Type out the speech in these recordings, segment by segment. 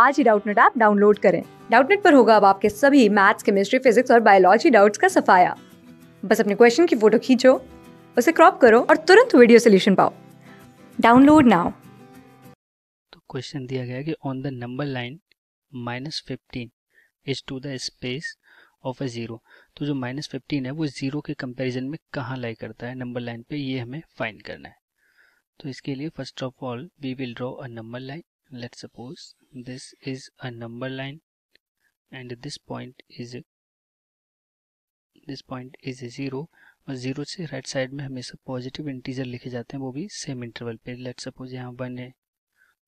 आज ही Doubtnut app download करें डाउटनेट पर होगा अब आपके सभी मैथ्स केमिस्ट्री फिजिक्स और बायोलॉजी डाउट्स का सफाया बस अपने क्वेश्चन की फोटो खींचो उसे क्रॉप करो और तुरंत वीडियो सोल्यूशन पाओ डाउनलोड नाउ तो क्वेश्चन दिया गया कि on the number line minus fifteen is to the space of a zero तो जो माइनस फिफ्टीन है वो ज़ीरो के कंपैरिजन में कहाँ लाई करता है नंबर लाइन पे ये हमें फाइंड करना है तो इसके लिए first of all we will draw a number line let's suppose this is a number line and this point is this point is zero और ज़ीरो से राइट right साइड में हमेशा पॉजिटिव इंटीजर लिखे जाते हैं वो भी सेम इंटरवल पे लेट सपोज यहाँ वन है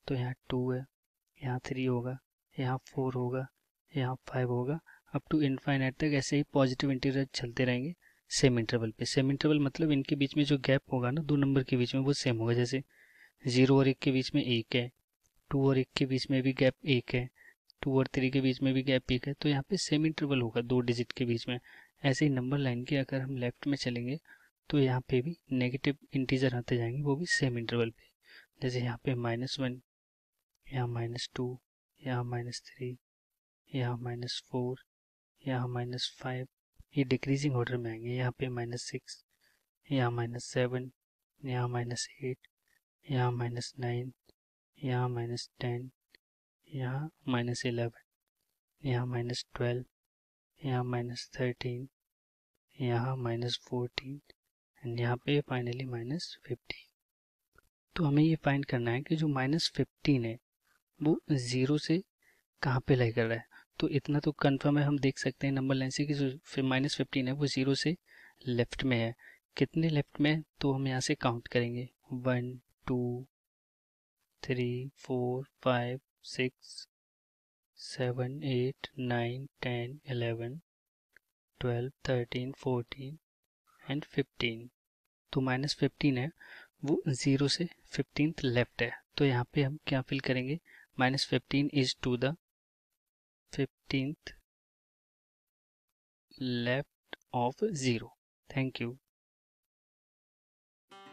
तो यहाँ टू है यहाँ थ्री होगा यहाँ फोर होगा यहाँ फाइव होगा अप टू इनफाइनाइट तक ऐसे ही पॉजिटिव इंटीजर चलते रहेंगे सेम इंटरवल पे सेम इंटरवल मतलब इनके बीच में जो गैप होगा ना दो नंबर के बीच में वो सेम होगा जैसे ज़ीरो और एक के बीच में एक है टू और एक के बीच में भी गैप एक है टू और थ्री के बीच में भी गैप एक है तो यहाँ पे सेम इंटरवल होगा दो डिजिट के बीच में ऐसे ही नंबर लाइन के अगर हम लेफ्ट में चलेंगे तो यहाँ पे भी नेगेटिव इंटीजर आते जाएंगे वो भी सेम इंटरवल पे जैसे यहाँ पे माइनस वन यहाँ माइनस टू यहाँ माइनस थ्री यहाँ माइनस फोर यहाँ माइनस फाइव ये डिक्रीजिंग ऑर्डर में आएंगे यहाँ पे माइनस सिक्स यहाँ माइनस सेवन यहाँ माइनस एट यहाँ माइनस नाइन यहाँ माइनस टेन यहाँ माइनस इलेवन यहाँ माइनस ट्वेल्व यहाँ माइनस थर्टीन यहाँ माइनस फोर्टीन एंड यहाँ पे फाइनली माइनस फिफ्टीन तो हमें ये फाइंड करना है कि जो माइनस फिफ्टीन है वो ज़ीरो से कहाँ पे लाई कर रहा है तो इतना तो कंफर्म है हम देख सकते हैं नंबर लाइन से कि जो माइनस फिफ्टीन है वो ज़ीरो से लेफ्ट में है कितने लेफ्ट में है तो हम यहाँ से काउंट करेंगे one two three four five six seven eight nine ten eleven twelve thirteen fourteen and fifteen तो माइनस फिफ्टीन है वो ज़ीरो से फिफ्टीन लेफ्ट है तो यहाँ पे हम क्या फिल करेंगे minus fifteen is to the fifteen left of zero thank you